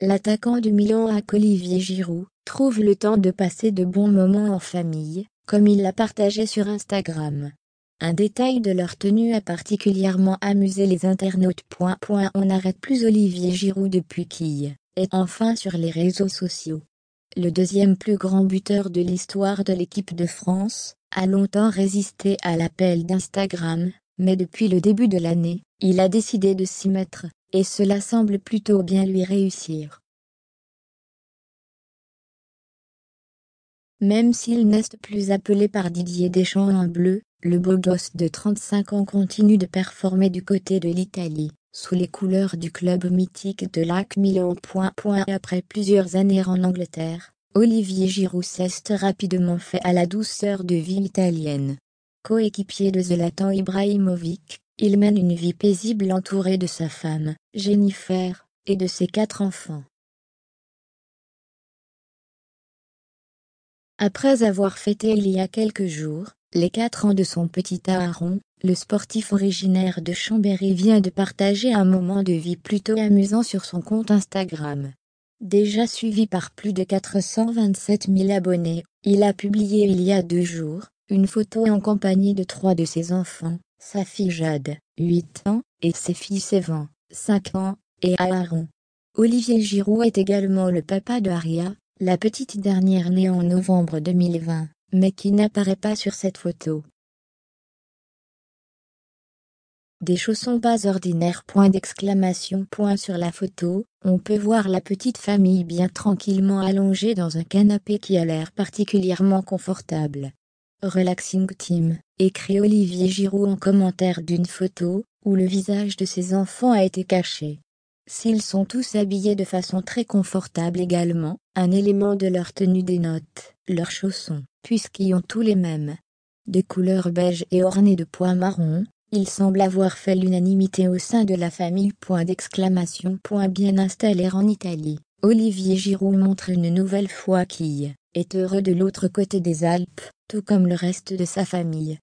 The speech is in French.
L'attaquant du Milan à Olivier Giroud trouve le temps de passer de bons moments en famille, comme il l'a partagé sur Instagram. Un détail de leur tenue a particulièrement amusé les internautes. on n'arrête plus Olivier Giroud depuis qu'il est enfin sur les réseaux sociaux. Le deuxième plus grand buteur de l'histoire de l'équipe de France a longtemps résisté à l'appel d'Instagram, mais depuis le début de l'année, il a décidé de s'y mettre et cela semble plutôt bien lui réussir. Même s'il n'est plus appelé par Didier Deschamps en bleu, le beau gosse de 35 ans continue de performer du côté de l'Italie, sous les couleurs du club mythique de l'AC Milan. après plusieurs années en Angleterre, Olivier Giroud s'est rapidement fait à la douceur de vie italienne. Coéquipier de Zlatan Ibrahimovic, il mène une vie paisible entouré de sa femme, Jennifer, et de ses quatre enfants. Après avoir fêté il y a quelques jours, les quatre ans de son petit Aaron, le sportif originaire de Chambéry vient de partager un moment de vie plutôt amusant sur son compte Instagram. Déjà suivi par plus de 427 000 abonnés, il a publié il y a deux jours, une photo en compagnie de trois de ses enfants, sa fille Jade, 8 ans, et ses filles Sévan, 5 ans, et Aaron. Olivier Giroud est également le papa de Aria, la petite dernière née en novembre 2020, mais qui n'apparaît pas sur cette photo. Des chaussons pas ordinaires. Point d'exclamation. Point sur la photo, on peut voir la petite famille bien tranquillement allongée dans un canapé qui a l'air particulièrement confortable. Relaxing Team, écrit Olivier Giroud en commentaire d'une photo, où le visage de ses enfants a été caché. S'ils sont tous habillés de façon très confortable également, un élément de leur tenue dénote leurs chaussons, puisqu'ils ont tous les mêmes. De couleur beige et ornés de points marron, ils semblent avoir fait l'unanimité au sein de la famille. Point d'exclamation. Point bien installé en Italie. Olivier Giroud montre une nouvelle fois qu'il est heureux de l'autre côté des Alpes, tout comme le reste de sa famille.